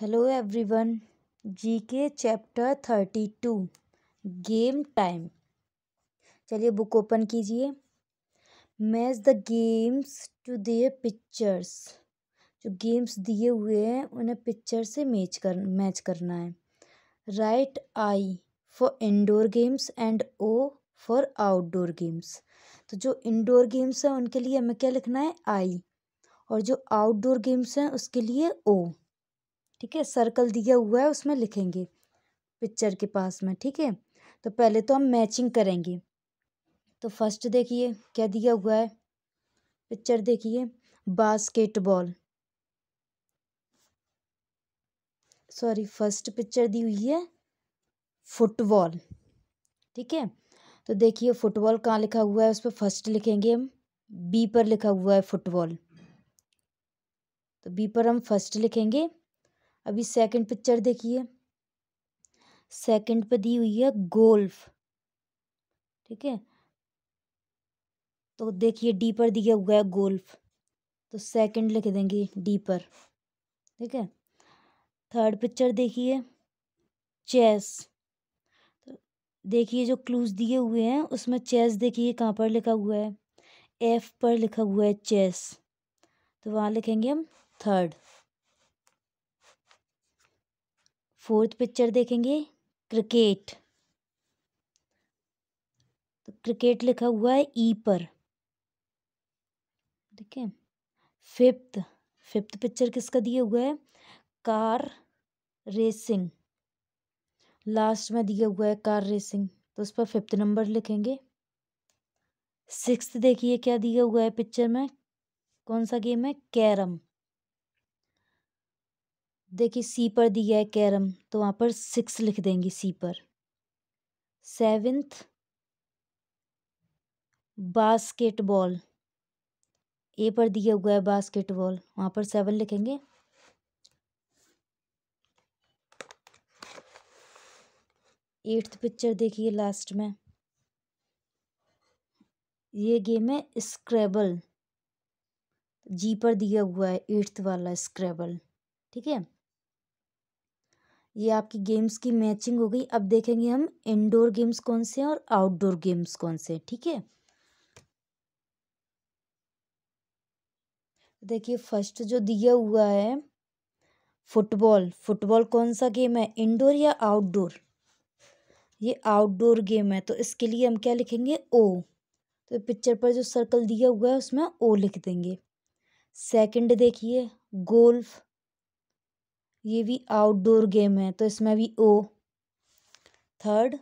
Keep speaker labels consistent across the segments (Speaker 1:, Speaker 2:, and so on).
Speaker 1: hello everyone GK chapter thirty two game time चलिए book open कीजिए match the games to their pictures जो गेम्स दिए हुए हैं उन्हें पिक्चर से मैच कर मैच करना है right I for indoor games and O for outdoor games तो जो इंडोर गेम्स हैं उनके लिए हमें क्या लिखना है आई और जो आउटडोर गेम्स हैं उसके लिए ओ ठीक है सर्कल दिया हुआ है उसमें लिखेंगे पिक्चर के पास में ठीक है तो पहले तो हम मैचिंग करेंगे तो फर्स्ट देखिए क्या दिया हुआ है पिक्चर देखिए बास्केटबॉल सॉरी फर्स्ट पिक्चर दी हुई है फुटबॉल ठीक है तो देखिए फुटबॉल कहाँ लिखा हुआ है उस पर फर्स्ट लिखेंगे हम बी पर लिखा हुआ है फुटबॉल तो बी पर हम फर्स्ट लिखेंगे अभी सेकंड पिक्चर देखिए सेकंड पे दी हुई है गोल्फ ठीक है तो देखिए डी पर दिया हुआ है गोल्फ तो सेकंड लिख देंगे डी पर ठीक है थर्ड पिक्चर देखिए चेस तो देखिए जो क्लूज दिए हुए हैं उसमें चेस देखिए कहाँ पर लिखा हुआ है एफ पर लिखा हुआ है चेस तो वहाँ लिखेंगे हम थर्ड फोर्थ पिक्चर देखेंगे क्रिकेट तो क्रिकेट लिखा हुआ है ई पर ठीक है फिफ्थ फिफ्थ पिक्चर किसका दिया हुआ है कार रेसिंग लास्ट में दिया हुआ है कार रेसिंग तो उस पर फिफ्थ नंबर लिखेंगे सिक्स देखिए क्या दिया हुआ है पिक्चर में कौन सा गेम है कैरम देखिए सी पर दिया है कैरम तो वहाँ पर सिक्स लिख देंगे सी पर सेवेंथ बास्केटबॉल ए पर दिया हुआ है बास्केटबॉल वहाँ पर सेवन लिखेंगे एट्थ पिक्चर देखिए लास्ट में ये गेम है स्क्रैबल जी पर दिया हुआ है एट्थ वाला स्क्रैबल ठीक है ये आपकी गेम्स की मैचिंग हो गई अब देखेंगे हम इंडोर गेम्स कौन से हैं और आउटडोर गेम्स कौन से हैं ठीक है देखिए फर्स्ट जो दिया हुआ है फुटबॉल फुटबॉल कौन सा गेम है इंडोर या आउटडोर ये आउटडोर गेम है तो इसके लिए हम क्या लिखेंगे ओ तो पिक्चर पर जो सर्कल दिया हुआ है उसमें ओ लिख देंगे सेकंड देखिए गोल्फ ये भी आउटडोर गेम है तो इसमें भी O third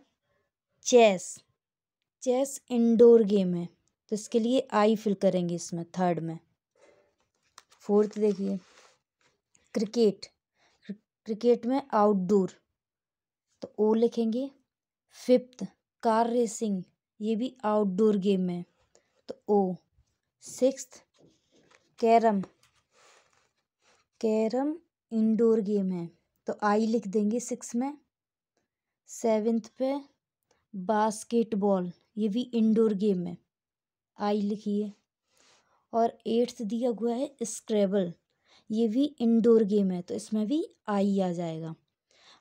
Speaker 1: chess chess indoor game है तो इसके लिए आई फिल करेंगे इसमें थर्ड में फोर्थ देखिए क्रिकेट क्रिकेट में आउटडोर तो ओ लिखेंगे फिफ्थ कार रेसिंग ये भी आउटडोर गेम है तो O sixth carrom carrom indoor game है तो आई लिख देंगे सिक्स में सेवेंथ पे बास्केटबॉल ये भी इंडोर गेम है आई लिखिए और एट्थ दिया हुआ है स्क्रेबल ये भी इंडोर गेम है तो इसमें भी आई आ जाएगा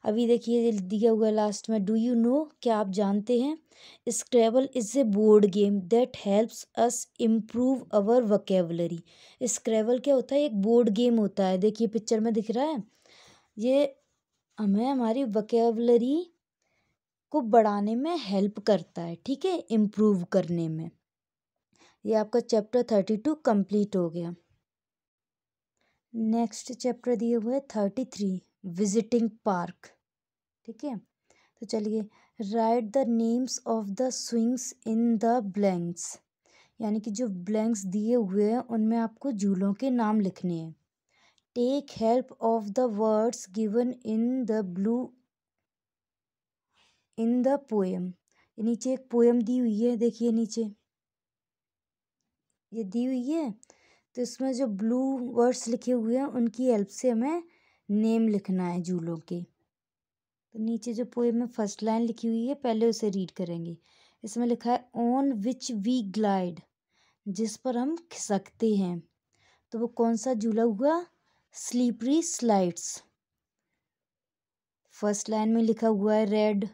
Speaker 1: अभी देखिए दिया हुआ लास्ट में डू यू नो क्या आप जानते हैं Scrabble is a board game that helps us improve our vocabulary Scrabble क्या होता है एक बोर्ड गेम होता है देखिए पिक्चर में दिख रहा है ये हमें हमारी वकेबलरी को बढ़ाने में हेल्प करता है ठीक है इम्प्रूव करने में ये आपका चैप्टर थर्टी टू कम्प्लीट हो गया नेक्स्ट चैप्टर दिए हुए थर्टी थ्री विजिटिंग पार्क ठीक है तो चलिए write the names of the swings in the blanks यानी कि जो ब्लैंक्स दिए हुए हैं उनमें आपको झूलों के नाम लिखने हैं take help of the words given in the blue in the poem नीचे एक पोएम दी हुई है देखिए नीचे ये दी हुई है तो इसमें जो ब्लू वर्ड्स लिखे हुए हैं उनकी हेल्प से हमें नेम लिखना है झूलों के तो नीचे जो पोएम में फर्स्ट लाइन लिखी हुई है पहले उसे रीड करेंगे इसमें लिखा है ऑन विच वी ग्लाइड जिस पर हम खिसकते हैं तो वो कौन सा झूला हुआ स्लीपरी स्लाइड्स फर्स्ट लाइन में लिखा हुआ है रेड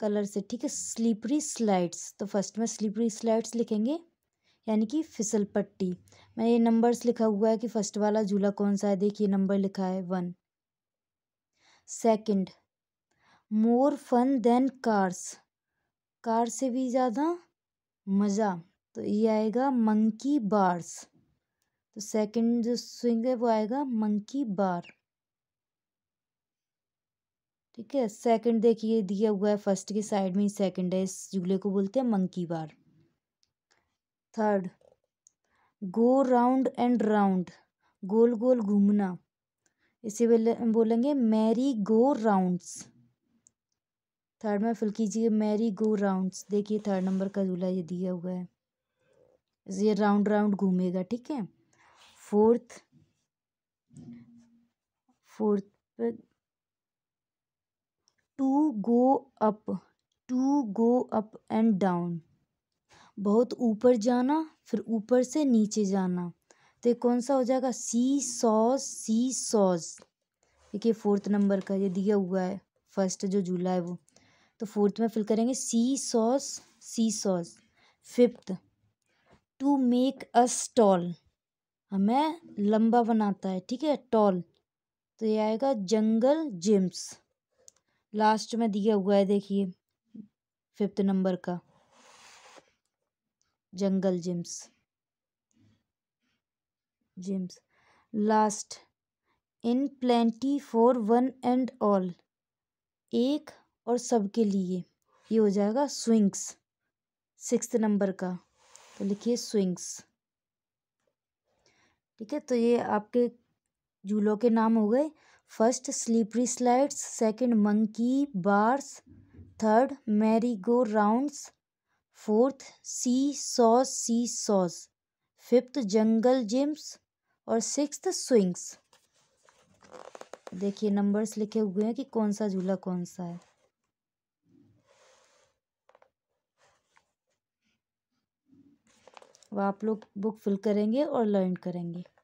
Speaker 1: कलर से ठीक है स्लीपरी स्लाइड्स तो फर्स्ट में स्लीपरी स्लाइड्स लिखेंगे यानी कि फिसल पट्टी मैं ये नंबर्स लिखा हुआ है कि फर्स्ट वाला झूला कौन सा है देखिए नंबर लिखा है one second more fun than cars car से भी ज़्यादा मज़ा तो ये आएगा मंकी बार्स तो सेकंड जो स्विंग है वो आएगा मंकी बार ठीक है सेकंड देखिए दिया हुआ है फर्स्ट की साइड में ही सेकंड है इस झूले को बोलते हैं monkey bar third go round and round गोल गोल घूमना इसे बोलेंगे मैरी गो राउंड्स थर्ड में फिल कीजिए मैरी गो राउंड्स देखिए थर्ड नंबर का झूला ये दिया हुआ है ये राउंड राउंड घूमेगा ठीक है फोर्थ फोर्थ पे to go up to go up and down बहुत ऊपर जाना फिर ऊपर से नीचे जाना तो ये कौन सा हो जाएगा सी सॉस सी सॉस देखिए फोर्थ नंबर का ये दिया हुआ है फर्स्ट जो झूला है वो तो फोर्थ में फिल करेंगे see saws see saws fifth to make us tall हमें लंबा बनाता है ठीक है टॉल तो ये आएगा जंगल जिम्स लास्ट में दिया हुआ है देखिए फिफ्थ नंबर का jungle gyms gyms last in plenty for one and all एक और सबके लिए ये हो जाएगा स्विंग्स सिक्स नंबर का तो लिखिए स्विंग्स ठीक है तो ये आपके झूलों के नाम हो गए first slippery slides second monkey bars third merry go rounds fourth see saws see saws fifth jungle gyms और सिक्स्थ स्विंग्स देखिए नंबर्स लिखे हुए हैं कि कौन सा झूला कौन सा है वह आप लोग बुक फिल करेंगे और लर्न करेंगे